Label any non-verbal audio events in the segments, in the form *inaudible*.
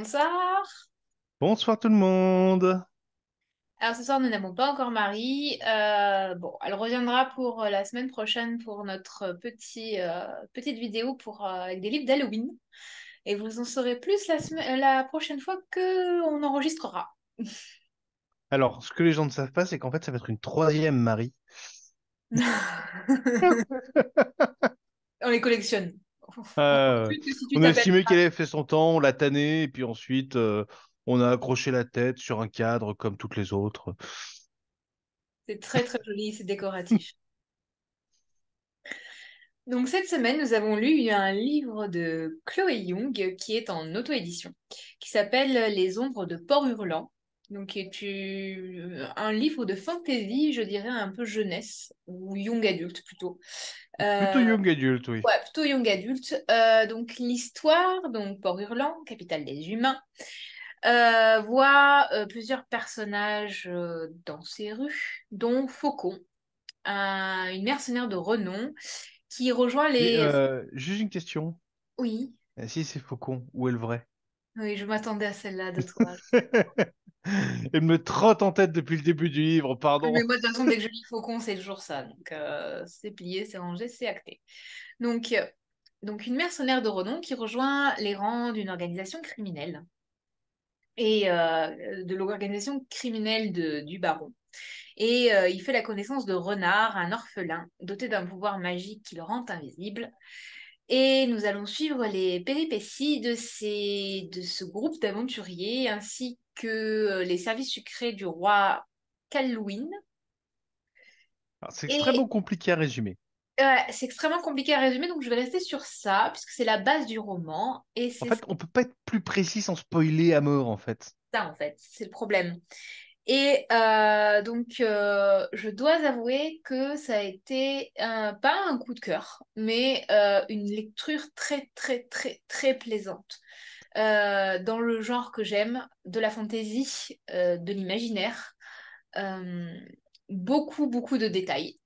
Bonsoir. Bonsoir tout le monde. Alors ce soir, nous n'avons pas encore Marie. Euh, bon, elle reviendra pour euh, la semaine prochaine pour notre euh, petit, petite vidéo pour, avec des livres d'Halloween. Et vous en saurez plus la, la prochaine fois qu'on enregistrera. Alors, ce que les gens ne savent pas, c'est qu'en fait, ça va être une troisième Marie. *laughs* on les collectionne. on a estimé qu'elle avait fait son temps, on l'a tannée, et puis ensuite, on a accroché la tête sur un cadre comme toutes les autres. C'est très très joli, c'est décoratif. Donc cette semaine, nous avons lu un livre de Chloé Young qui est en auto-édition, qui s'appelle Les ombres de Port Hurlant. Donc est un livre de fantaisie je dirais un peu jeunesse, ou young adulte plutôt. Plutôt euh, young adulte, oui. plutôt young adulte. Euh, donc l'histoire, donc Port Hurlant, capitale des humains, euh, voit euh, plusieurs personnages euh, dans ses rues, dont Faucon, une mercenaire de renom qui rejoint les. juste une question. Oui. Si c'est Faucon, où est le vrai Oui, je m'attendais à celle-là de *laughs* Elle me trotte en tête depuis le début du livre, pardon. Mais moi, de toute façon, dès que je *laughs* lis Faucon, c'est toujours ça. Donc, c'est plié, c'est rangé, c'est acté. Donc, donc, une mercenaire de renom qui rejoint les rangs d'une organisation criminelle et euh, de l'organisation criminelle du baron. Et euh, il fait la connaissance de Renard, un orphelin doté d'un pouvoir magique qui le rend invisible. Et nous allons suivre les péripéties de, ces, de ce groupe d'aventuriers ainsi que euh, les services secrets du roi Calwin. C'est très compliqué à résumer. Euh, c'est extrêmement compliqué à résumer, donc je vais rester sur ça, puisque c'est la base du roman. Et en fait, on peut pas être plus précis sans spoiler à mort, en fait. Ça, en fait, c'est le problème. Et euh, donc, euh, je dois avouer que ça a été pas un coup de cœur, mais une lecture très, très, très, très plaisante. dans le genre que j'aime, de la fantaisie, de l'imaginaire, beaucoup, beaucoup de détails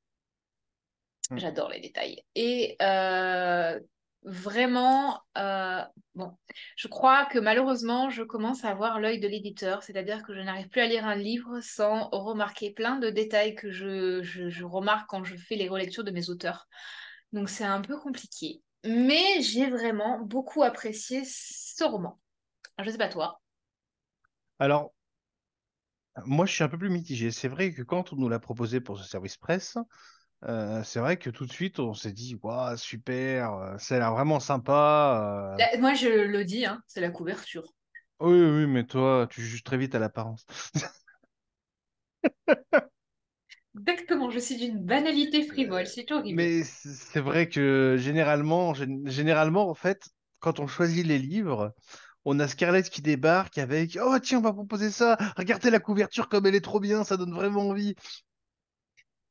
Mm. J'adore les détails. Et euh, vraiment, euh, bon, je crois que malheureusement, je commence à avoir l'œil de l'éditeur, c'est-à-dire que je n'arrive plus à lire un livre sans remarquer plein de détails que je, je, remarque quand je fais les relectures de mes auteurs. Donc c'est un peu compliqué. Mais j'ai vraiment beaucoup apprécié ce roman. Je ne sais pas toi. Alors, moi, je suis un peu plus mitigé. C'est vrai que quand on nous l'a proposé pour ce service presse, euh, c'est vrai que tout de suite, on s'est dit, waouh, super, c'est euh, l'air vraiment sympa. Euh. moi, je le dis, hein, c'est la couverture. Oui, oui, mais toi, tu juges très vite à l'apparence. *laughs* Exactement, je suis d'une banalité frivole, c'est horrible. Mais c'est vrai que généralement, généralement, en fait, quand on choisit les livres, on a Scarlett qui débarque avec Oh, tiens, on va proposer ça, regardez la couverture comme elle est trop bien, ça donne vraiment envie.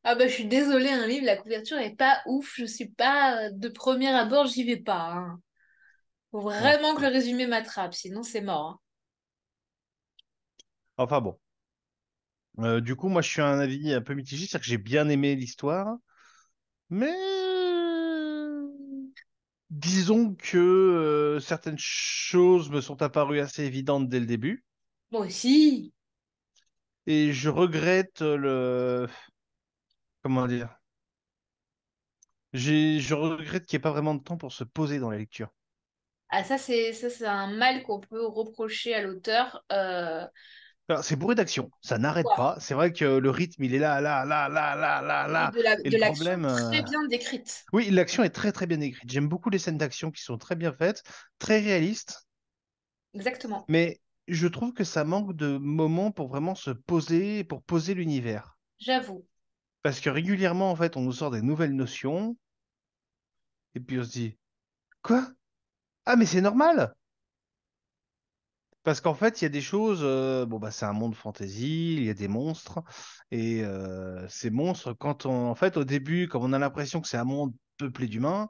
Ah bah je suis désolée, un hein, livre, la couverture est pas ouf, je suis pas euh, de premier abord, j'y vais pas. Il hein. Faut vraiment que le résumé m'attrape, sinon c'est mort. Hein. Enfin bon. Euh, du coup, moi je suis un avis un peu mitigé, c'est-à-dire que j'ai bien aimé l'histoire, mais disons que euh, certaines choses me sont apparues assez évidentes dès le début. Moi aussi. Et je regrette le comment dire, je regrette qu'il n'y ait pas vraiment de temps pour se poser dans la lecture. Ah, ça, c'est, ça, c'est un mal qu'on peut reprocher à l'auteur. Euh. C'est bourré d'action, ça n'arrête pas. C'est vrai que le rythme, il est là, là, là, là, là, là, là. De, euh, très bien décrite. Oui, l'action est très, très bien décrite. J'aime beaucoup les scènes d'action qui sont très bien faites, très réalistes. Exactement. Mais je trouve que ça manque de moments pour vraiment se poser, pour poser l'univers. J'avoue. Parce que régulièrement, en fait, on nous sort des nouvelles notions, et puis on se dit, quoi Ah, mais c'est normal Parce qu'en fait, il y a des choses, euh, bon, bah, c'est un monde fantasy, il y a des monstres, et euh, ces monstres, quand on, en fait, au début, comme on a l'impression que c'est un monde peuplé d'humains,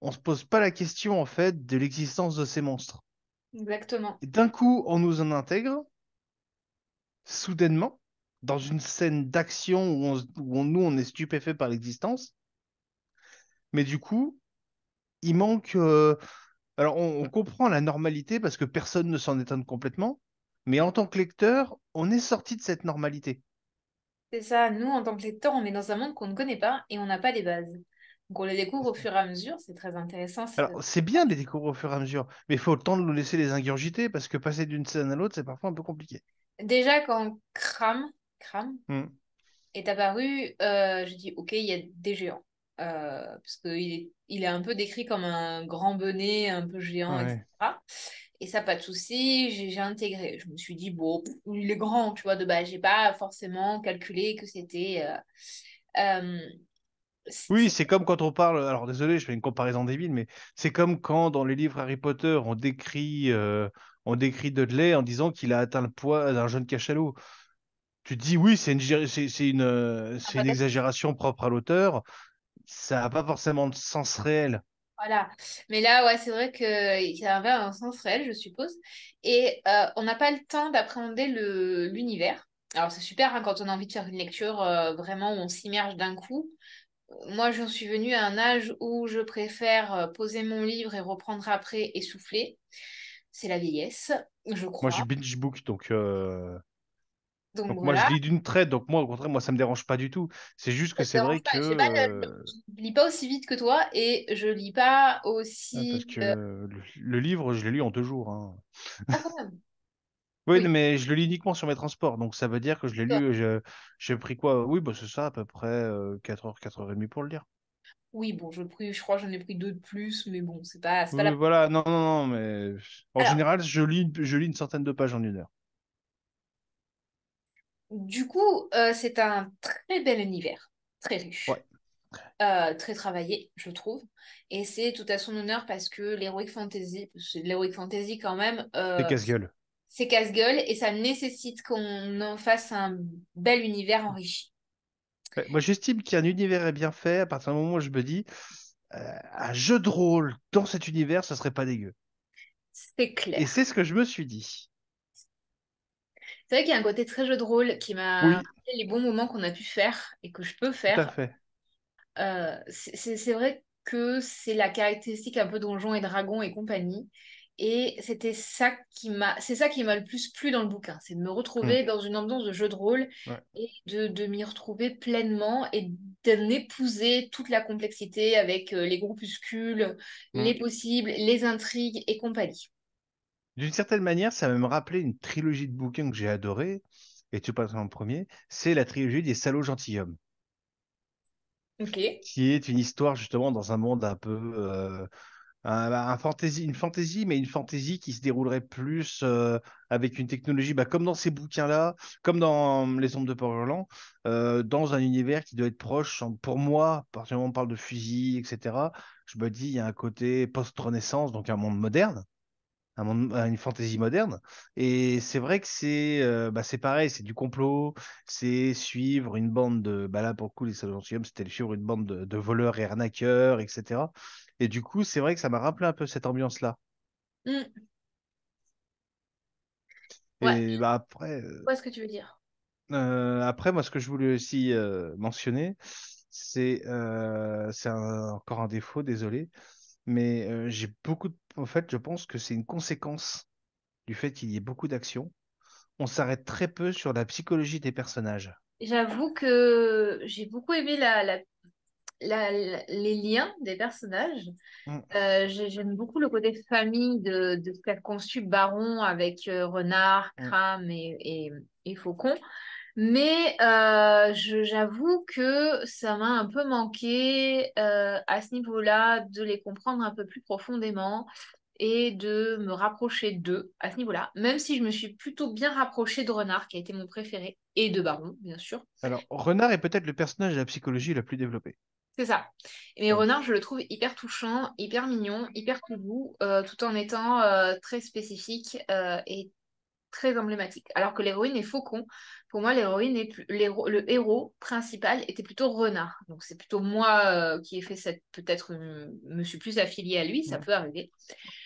on se pose pas la question, en fait, de l'existence de ces monstres. Exactement. D'un coup, on nous en intègre, soudainement, dans une scène d'action où, on, nous, on est stupéfait par l'existence. Mais du coup, il manque. Euh, alors, on, comprend la normalité parce que personne ne s'en étonne complètement. Mais en tant que lecteur, on est sorti de cette normalité. C'est ça. Nous, en tant que lecteur, on est dans un monde qu'on ne connaît pas et on n'a pas les bases. Donc, on les découvre au fur et à mesure. C'est très intéressant. Alors, c'est bien de les découvrir au fur et à mesure. Mais il faut le temps de nous laisser les ingurgiter parce que passer d'une scène à l'autre, c'est parfois un peu compliqué. Déjà, quand on crame, Kram mm. est apparu, euh, j'ai dit, ok, il y a des géants. Euh, parce qu'il est, il est un peu décrit comme un grand bonnet, un peu géant, etc. Et ça, pas de souci, j'ai, intégré. Je me suis dit, bon, il est grand, tu vois, de base, j'ai pas forcément calculé que c'était. Euh, euh, oui, c'est comme quand on parle. Alors, désolé, je fais une comparaison débile, mais c'est comme quand dans les livres Harry Potter, on décrit, on décrit Dudley en disant qu'il a atteint le poids d'un jeune cachalot tu dis oui, c'est une, une, euh, ah, bah, une, exagération propre à l'auteur, ça n'a pas forcément de sens réel. Voilà, mais là, ouais, c'est vrai qu'il avait un sens réel, je suppose. Et euh, on n'a pas le temps d'appréhender l'univers. Alors, c'est super hein, quand on a envie de faire une lecture euh, vraiment où on s'immerge d'un coup. Moi, j'en suis venue à un âge où je préfère poser mon livre et reprendre après et souffler. C'est la vieillesse, je crois. Moi, je binge book, donc moi, je lis d'une traite, donc moi, au contraire, moi, ça me dérange pas du tout. C'est juste que c'est vrai que. Je, ne lis pas aussi vite que toi et je lis pas ah, aussi. que euh, le, livre, je l'ai lu en deux jours. Hein. Ah, *laughs* oui, mais je le lis uniquement sur mes transports, donc ça veut dire que je l'ai lu. J'ai pris quoi Oui, bah, c'est ça, à peu près 4h, euh, 4h30 pour le lire. Oui, bon, je, pris, je crois que j'en ai pris deux de plus, mais bon, c'est pas, pas la... Voilà, non, non, non, mais en général, je lis, je lis une centaine de pages en une heure. Du coup, euh, c'est un très bel univers, très riche. Euh, très travaillé, je trouve. Et c'est tout à son honneur parce que l'Heroic Fantasy, c'est l'Heroic Fantasy quand même. Euh, c'est casse-gueule. C'est et ça nécessite qu'on en fasse un bel univers enrichi. moi, j'estime qu'un univers est bien fait à partir du moment où je me dis un jeu de rôle dans cet univers, ça serait pas dégueu. C'est clair. Et c'est ce que je me suis dit. C'est vrai qu'il y a un côté très jeu de rôle qui m'a les bons moments qu'on a pu faire et que je peux faire. Euh, c'est vrai que c'est la caractéristique un peu donjon et dragon et compagnie. Et c'était ça qui m'a, c'est ça qui m'a le plus plu dans le bouquin, c'est de me retrouver hmm. dans une ambiance de jeu de rôle et de, m'y retrouver pleinement et d'épouser toute la complexité avec euh, les groupuscules, hmm. les possibles, les intrigues et compagnie. D'une certaine manière, ça m'a même rappelé une trilogie de bouquins que j'ai adoré, et tu passes en premier, c'est la trilogie des salauds gentilshommes. Okay. Qui est une histoire justement dans un monde un peu. Euh, un, une fantaisie, mais une fantaisie qui se déroulerait plus euh, avec une technologie, bah, comme dans ces bouquins-là, comme dans Les Ombres de port euh, dans un univers qui doit être proche, pour moi, à partir du on parle de fusil, etc., je me dis, il y a un côté post-renaissance, donc un monde moderne, une fantaisie moderne. Et c'est vrai que euh, bah, c'est pareil, c'est du complot, c'est suivre une bande de. Bah là, pour le coup, les c'était suivre une bande de, voleurs et arnaqueurs, etc. Et du coup, c'est vrai que ça m'a rappelé un peu cette ambiance-là. Mmh. Et bah, après. est euh, ce que tu veux dire euh, Après, moi, ce que je voulais aussi mentionner, c'est encore un défaut, désolé mais j'ai beaucoup En fait, je pense que c'est une conséquence du fait qu'il y ait beaucoup d'actions. On s'arrête très peu sur la psychologie des personnages. J'avoue que j'ai beaucoup aimé les liens des personnages. Mmh. Euh, j'aime beaucoup le côté famille de, de ce qu'a conçu Baron avec Renard, mmh. Crame et, Faucon. Mais euh, j'avoue que ça m'a un peu manqué euh, à ce niveau-là de les comprendre un peu plus profondément et de me rapprocher d'eux à ce niveau-là, même si je me suis plutôt bien rapprochée de Renard, qui a été mon préféré, et de Baron, bien sûr. Alors, Renard est peut-être le personnage de la psychologie le plus développé. C'est ça. Mais Renard, je le trouve hyper touchant, hyper mignon, hyper tout euh, tout en étant très spécifique et très emblématique. Alors que l'héroïne est faucon. Pour moi, l'héroïne est le héros principal était plutôt renard. Donc c'est plutôt moi euh, qui ai fait cette. Peut-être euh, me suis plus affiliée à lui, ça peut arriver.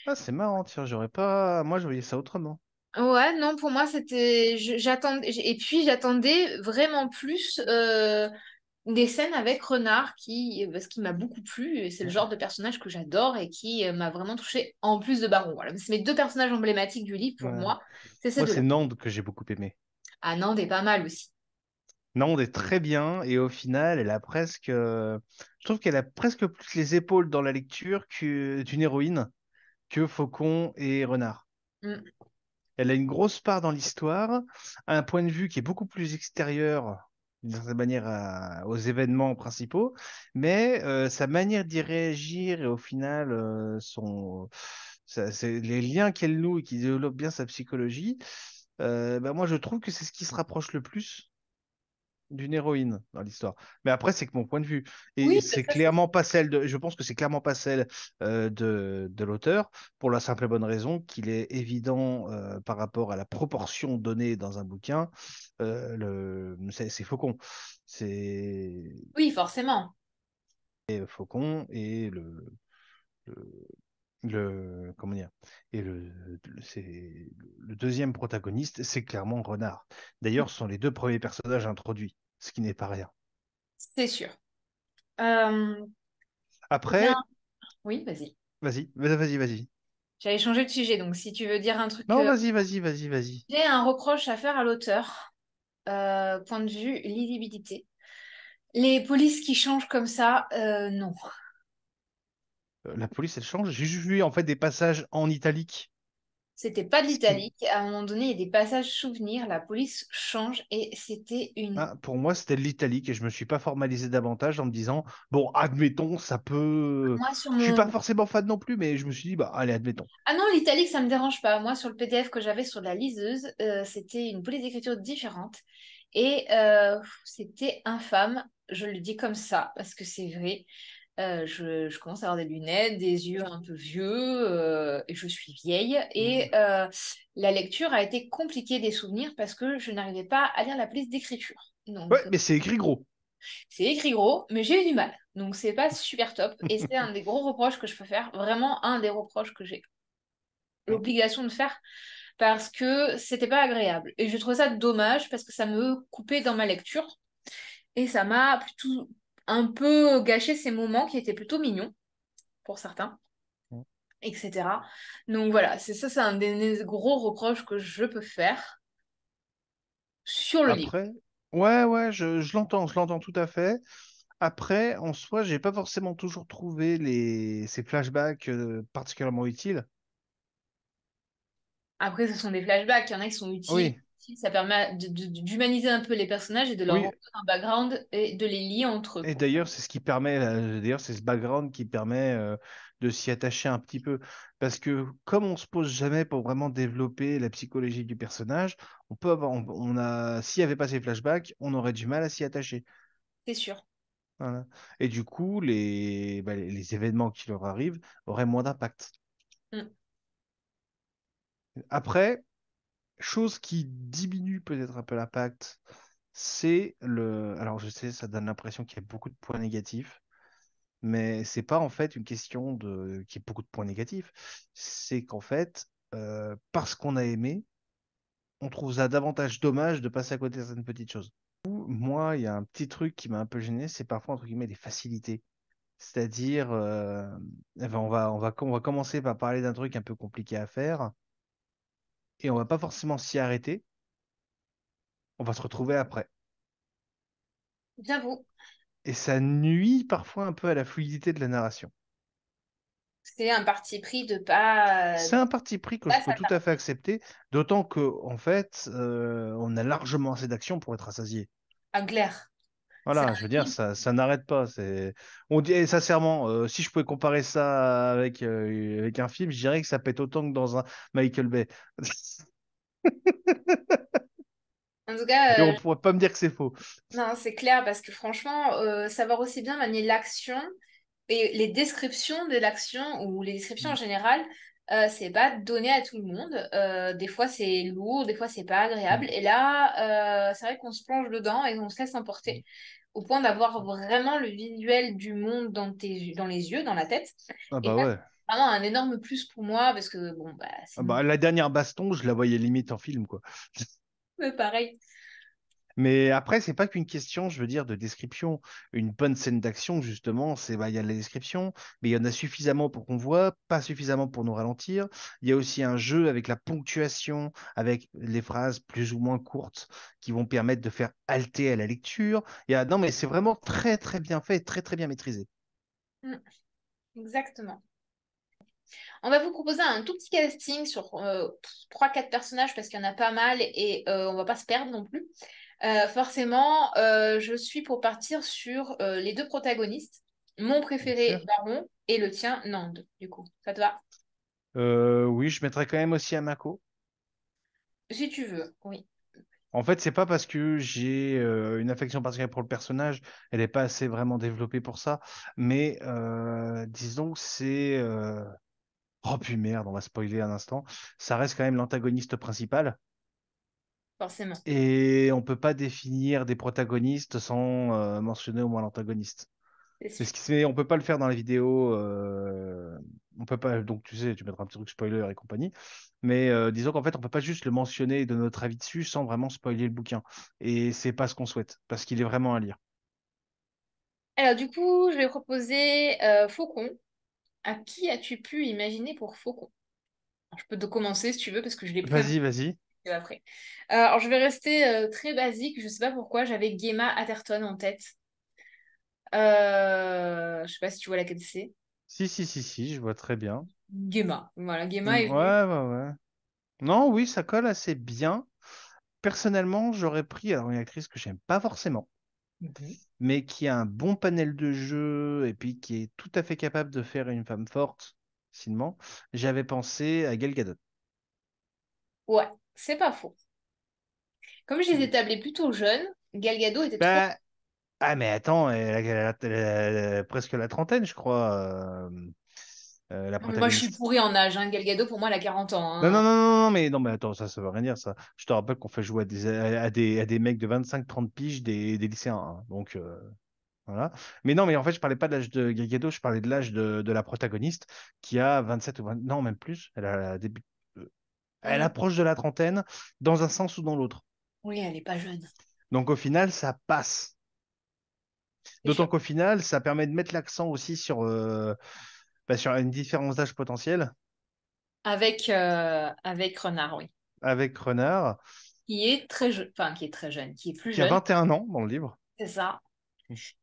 Ah, c'est marrant, j'aurais pas. Moi, je voyais ça autrement. Ouais, non, pour moi, c'était. J'attendais. Et puis, j'attendais vraiment plus. Euh, des scènes avec Renard qui, euh, ce qui m'a beaucoup plu, c'est le genre de personnage que j'adore et qui euh, m'a vraiment touché en plus de Baron. Voilà. C'est mes deux personnages emblématiques du livre pour moi. C'est ces Nande que j'ai beaucoup aimé. Ah, Nand est pas mal aussi. Nande est très bien et au final, elle a presque. Euh, je trouve qu'elle a presque plus les épaules dans la lecture d'une héroïne que Faucon et Renard. Mm. Elle a une grosse part dans l'histoire, un point de vue qui est beaucoup plus extérieur d'une certaine manière aux événements principaux, mais euh, sa manière d'y réagir et au final euh, les liens qu'elle noue et qui développe bien sa psychologie, euh, bah, moi je trouve que c'est ce qui se rapproche le plus d'une héroïne dans l'histoire. Mais après, c'est que mon point de vue. Et c'est clairement pas celle de. Je pense que c'est clairement pas celle euh, de, l'auteur, pour la simple et bonne raison qu'il est évident euh, par rapport à la proportion donnée dans un bouquin, euh, le... c'est Faucon. Oui, forcément. Et Faucon et le. le... comment dire et le deuxième protagoniste c'est clairement renard d'ailleurs ce sont les deux premiers personnages introduits ce qui n'est pas rien. C'est sûr. Euh, Après. Oui, vas-y. Vas-y, vas-y, vas-y. J'allais changé de sujet, donc si tu veux dire un truc. Non, euh, vas-y, vas-y, vas-y, vas-y. J'ai un reproche à faire à l'auteur, euh, point de vue lisibilité. Les polices qui changent comme ça, non. La police, elle change. J'ai juste vu en fait des passages en italique c'était pas de l'italique. À un moment donné, il y a des passages souvenirs, la police change et c'était une. Ah, pour moi, c'était de l'italique et je me suis pas formalisé davantage en me disant bon, admettons, ça peut. Ah, moi, sur Je suis pas forcément fan non plus, mais je me suis dit bah allez, admettons. Ah non, l'italique, ça me dérange pas. Moi, sur le PDF que j'avais sur la liseuse, euh, c'était une police d'écriture différente et euh, c'était infâme. Je le dis comme ça parce que c'est vrai. Euh, je, commence à avoir des lunettes, des yeux un peu vieux, euh, et je suis vieille. Et mmh. euh, la lecture a été compliquée des souvenirs parce que je n'arrivais pas à lire la police d'écriture. mais c'est écrit gros. C'est écrit gros, mais j'ai eu du mal. Donc c'est pas super top. Et c'est un des gros reproches que je peux faire. Vraiment un des reproches que j'ai mmh. l'obligation de faire parce que c'était pas agréable. Et je trouve ça dommage parce que ça me coupait dans ma lecture. Et ça m'a plutôt un peu gâcher ces moments qui étaient plutôt mignons pour certains, mm. etc. Donc voilà, c'est ça, c'est un des gros reproches que je peux faire sur le livre. Ouais, ouais, je, l'entends, je l'entends tout à fait. Après, en soi, j'ai pas forcément toujours trouvé les... ces flashbacks euh, particulièrement utiles. Après, ce sont des flashbacks, il y en a qui sont utiles. Oui ça permet d'humaniser un peu les personnages et de leur donner un background et de les lier entre eux. Et d'ailleurs, c'est ce qui permet, euh, d'ailleurs, c'est ce background qui permet euh, de s'y attacher un petit peu. Parce que comme on se pose jamais pour vraiment développer la psychologie du personnage, on peut on, a, s'il n'y avait pas ces flashbacks, on aurait du mal à s'y attacher. C'est sûr. Et du coup, bah, les, les, événements qui leur arrivent auraient moins d'impact. Mm. Après, chose qui diminue peut-être un peu l'impact, c'est le. Alors, je sais, ça donne l'impression qu'il y a beaucoup de points négatifs, mais c'est pas en fait une question de qu'il beaucoup de points négatifs. C'est qu'en fait, euh, parce qu'on a aimé, on trouve ça davantage dommage de passer à côté de certaines petites choses. Moi, il y a un petit truc qui m'a un peu gêné, c'est parfois entre guillemets des facilités. C'est-à-dire, euh, eh ben, on, va, on, va, on va commencer par parler d'un truc un peu compliqué à faire et on va pas forcément s'y arrêter. On va se retrouver après. J'avoue. Et ça nuit parfois un peu à la fluidité de la narration. C'est un parti pris de pas. C'est un parti pris que je peux tout à fait accepter, d'autant que en fait, euh, on a largement assez d'action pour être assasié à ah, voilà, je veux dire, ça, n'arrête pas. C'est, on dit et sincèrement, euh, si je pouvais comparer ça avec, euh, avec un film, je dirais que ça pète autant que dans un Michael Bay. Euh, on ne pourrait pas me dire que c'est faux. Non, c'est clair parce que franchement, savoir aussi bien manier l'action et les descriptions de l'action ou les descriptions en mmh. général euh, c'est pas donné à tout le monde. Euh, des fois, c'est lourd, des fois, c'est pas mmh. agréable. Et là, euh, c'est vrai qu'on se plonge dedans et on se laisse emporter mmh. au point d'avoir vraiment le visuel du monde dans, tes, dans les yeux, dans la tête. Ah bah ouais. Vraiment un énorme plus pour moi parce que bon bah, ah bah, la dernière baston, je la voyais limite en film quoi. Mais *laughs* pareil. Mais après, c'est pas qu'une question, je veux dire, de description. Une bonne scène d'action, justement, c'est bah, il y a de la description, mais il y en a suffisamment pour qu'on voit, pas suffisamment pour nous ralentir. Il y a aussi un jeu avec la ponctuation, avec les phrases plus ou moins courtes qui vont permettre de faire halter à la lecture. Y a... Non, mais c'est vraiment très très bien fait, très très bien maîtrisé. Mm. Exactement. On va vous proposer un tout petit casting sur 3-4 euh, personnages parce qu'il y en a pas mal et euh, on va pas se perdre non plus. Euh, forcément, euh, je suis pour partir sur euh, les deux protagonistes. Mon préféré, Baron, et le tien, Nand, du coup. Ça te va Oui, je mettrais quand même aussi Amako. Si tu veux, oui. En fait, c'est pas parce que j'ai une affection particulière pour le personnage, elle n'est pas assez vraiment développée pour ça, mais disons que c'est. Oh puis merde, on va spoiler un instant. Ça reste quand même l'antagoniste principal forcément. Et on peut pas définir des protagonistes sans euh, mentionner au moins l'antagoniste. C'est ce peut pas le faire dans la vidéo. Euh, on peut pas. Donc tu sais, tu mettras un petit truc spoiler et compagnie. Mais euh, disons qu'en fait, on peut pas juste le mentionner de notre avis dessus sans vraiment spoiler le bouquin. Et c'est pas ce qu'on souhaite parce qu'il est vraiment à lire. Alors du coup, je vais proposer Faucon. À qui as-tu pu imaginer pour Faucon Je peux te commencer si tu veux parce que je l'ai. pas... Vas-y, vas-y après. Euh, alors, je vais rester euh, très basique. Je sais pas pourquoi. J'avais Gemma Atherton en tête. Euh, je sais pas si tu vois laquelle c'est. Si, si, si, si, je vois très bien. Gemma. Voilà, Gemma. Ouais, Non, oui, ça colle assez bien. Personnellement, j'aurais pris alors une actrice que j'aime pas forcément, mhm. mais qui a un bon panel de jeu et puis qui est tout à fait capable de faire une femme forte, sinon J'avais pensé à Gal Gadot. Ouais, c'est pas faux. Comme je les établis hmm. plutôt jeunes, Galgado était ben, Ah mais attends, elle euh, a, presque la trentaine, je crois. Euh, euh, moi, je suis pourri en âge. Hein. Galgado, pour moi, elle a 40 ans. Hein. Non, non, non, non, mais, non, mais attends, ça, ne veut rien dire, ça. Je te rappelle qu'on fait jouer à des, à des, mecs de 25-30 piges, des, lycéens. Hein. Donc, voilà. Mais non, mais en fait, je parlais pas de l'âge de Galgado, je parlais de l'âge de, la protagoniste qui a 27 ou 20... Non, même plus. Elle a début elle mm. approche de la trentaine, dans un sens ou dans l'autre. Oui, elle n'est pas jeune. Donc au final, ça passe. D'autant qu'au final, ça permet de mettre l'accent aussi sur, euh, bah, sur une différence d'âge potentielle. Euh, avec, Renard, oui. Avec Renard. Qui est très jeune, enfin qui est très jeune, qui est plus jeune. Qui a 21 ans dans le livre. C'est ça.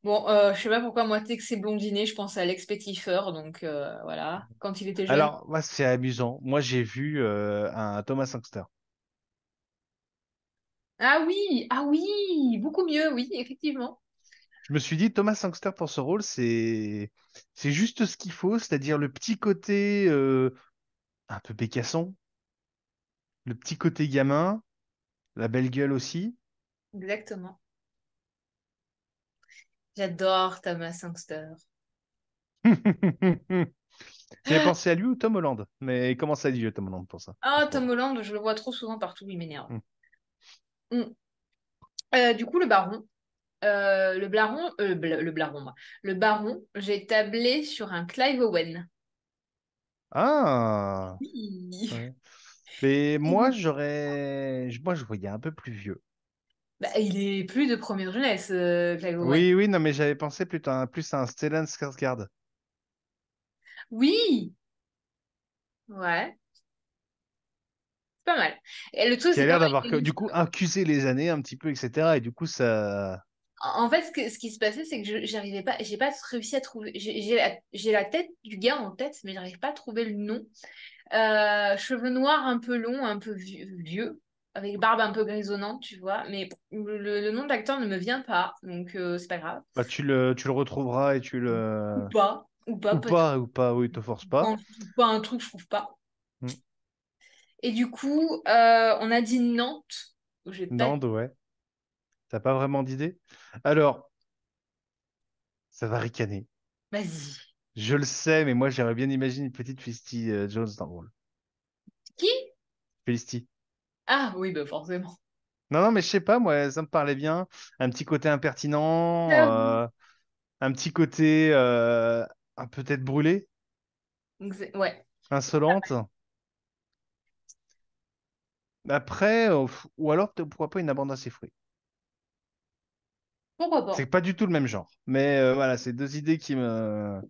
Bon, euh, je sais pas pourquoi, moi, texte que c'est blondiné, je pense à Alex Petitfer, donc euh, voilà, quand il était jeune. Alors, moi, c'est amusant. Moi, j'ai vu euh, un Thomas Sangster. Ah oui, ah oui, beaucoup mieux, oui, effectivement. Je me suis dit, Thomas Sangster, pour ce rôle, c'est c'est juste ce qu'il faut, c'est-à-dire le petit côté euh, un peu pécasson, le petit côté gamin, la belle gueule aussi. Exactement. J'adore Thomas Sangster. *laughs* J'ai pensé à lui ou Tom Holland, mais comment ça dit Tom Holland pour ça. Ah, Tom Holland, je le vois trop souvent partout, il m'énerve. Mm. Mm. Euh, du coup, le baron, euh, le blaron, euh, le blaron, le baron, j'ai tablé sur un Clive Owen. Ah. Mais *laughs* moi, j'aurais, moi, je voyais un peu plus vieux. Bah, il est plus de première jeunesse, euh, Oui, oui, non, mais j'avais pensé plus, à, plus un Stellan Skarsgård. Oui. Ouais. C'est pas mal. Et le truc, a l'air d'avoir, du coup, accusé les années un petit peu, etc. Et du coup, ça. En fait, ce, qui se passait, c'est que j'arrivais pas, j'ai pas réussi à trouver. J'ai, la, tête du gars en tête, mais j'arrive pas à trouver le nom. Euh, cheveux noirs, un peu longs, un peu vieux, avec barbe un peu grisonnante, tu vois. Mais le, nom nom d'acteur ne me vient pas, donc euh, c'est pas grave. Bah, tu, le, retrouveras et tu le. Ou pas. Ou pas. Ou pas, pas, ou pas oui, te force pas. Pas un truc, je trouve pas. Hmm. Et du coup, euh, on a dit Nantes. Nantes, ouais. T'as pas vraiment d'idée Alors, ça va ricaner. Vas-y. Je le sais, mais moi j'aurais bien imaginé une petite Felicity euh, Jones dans le rôle. Qui Felicity. Ah oui, bah, forcément. Non, non, mais je sais pas, moi, ça me parlait bien. Un petit côté impertinent, euh, un petit côté euh, un peut-être brûlé, Ouais. insolente. Après, euh, ou alors pourquoi pas une abondance à ses fruits. Pourquoi C'est pas? du tout le même genre. Mais voilà, c'est deux idées qui me.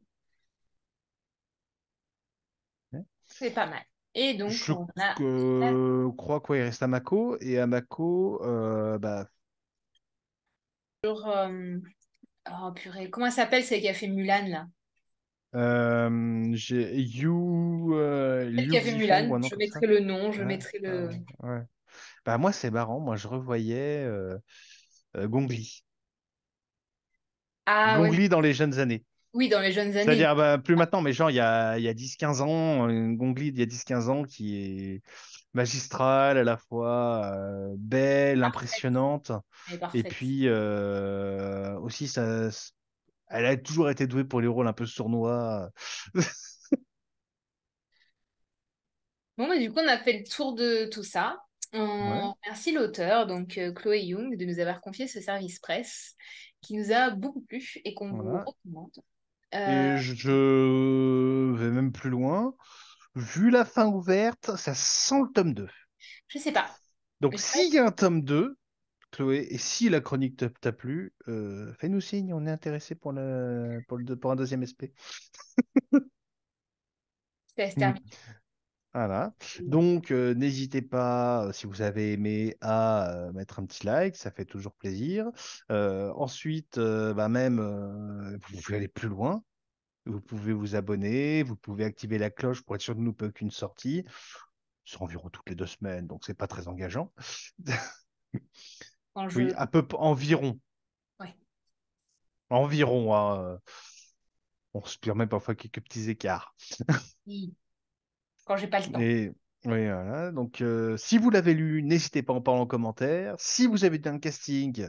C'est pas mal. Et donc, je on a... crois quoi, il reste Amako. Et Amako, euh, bah. Sur. Euh, oh purée, comment s'appelle celle qui a fait Mulan là euh, J'ai You. Euh, celle qui a fait Mulan, je mettrai le nom, je mettrai le. Ah bah, moi, c'est marrant, moi je revoyais euh, Gongli. Ah, Gongli dans les jeunes années. Oui, dans les jeunes années. C'est-à-dire, bah, plus maintenant, mais genre, il y a, 10-15 ans, une Gonglide, il y a 10-15 ans, qui est magistrale, à la fois euh, belle, impressionnante. Et puis, euh, aussi, ça, elle a toujours été douée pour les rôles un peu sournois. *laughs* bon, bah, du coup, on a fait le tour de tout ça. On remercie l'auteur, donc euh, Chloé Young, de nous avoir confié ce service presse qui nous a beaucoup plu et qu'on vous recommande. Euh, je vais même plus loin. Vu la fin ouverte, ça sent le tome 2. Je sais pas. Donc s'il y a un tome 2, Chloé, et si la chronique t'a plu, euh, fais-nous signe, on est intéressé pour, un deuxième SP. c'est se hmm. Voilà. Mmh. Donc, n'hésitez pas, si vous avez aimé, à mettre un petit like, ça fait toujours plaisir. ensuite, bah, même, vous pouvez aller plus loin. Vous pouvez vous abonner, vous pouvez activer la cloche pour être sûr de nous pas qu'une sortie. C'est environ toutes les deux semaines, donc c'est pas très engageant. oui, à peu environ. Environ. Hein, On se permet parfois quelques petits écarts. oui j'ai pas le temps. Et... voilà. Donc, euh, si vous l'avez lu, n'hésitez pas à en parler en commentaire. Si vous avez un casting,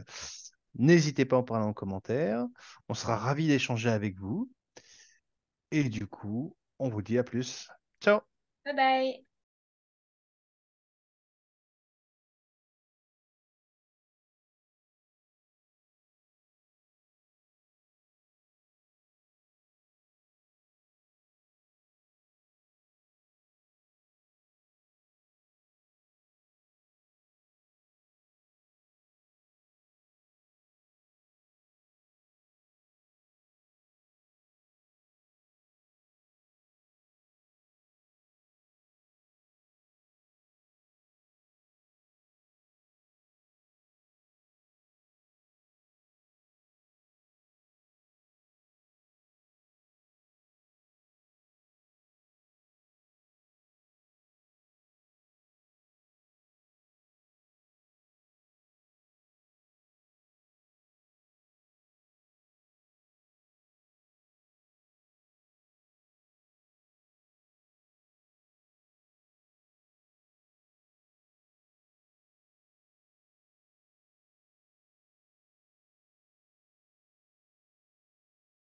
n'hésitez pas à en parler en commentaire. On sera ravis d'échanger avec vous. Et du coup, on vous dit à plus. Ciao. Bye bye.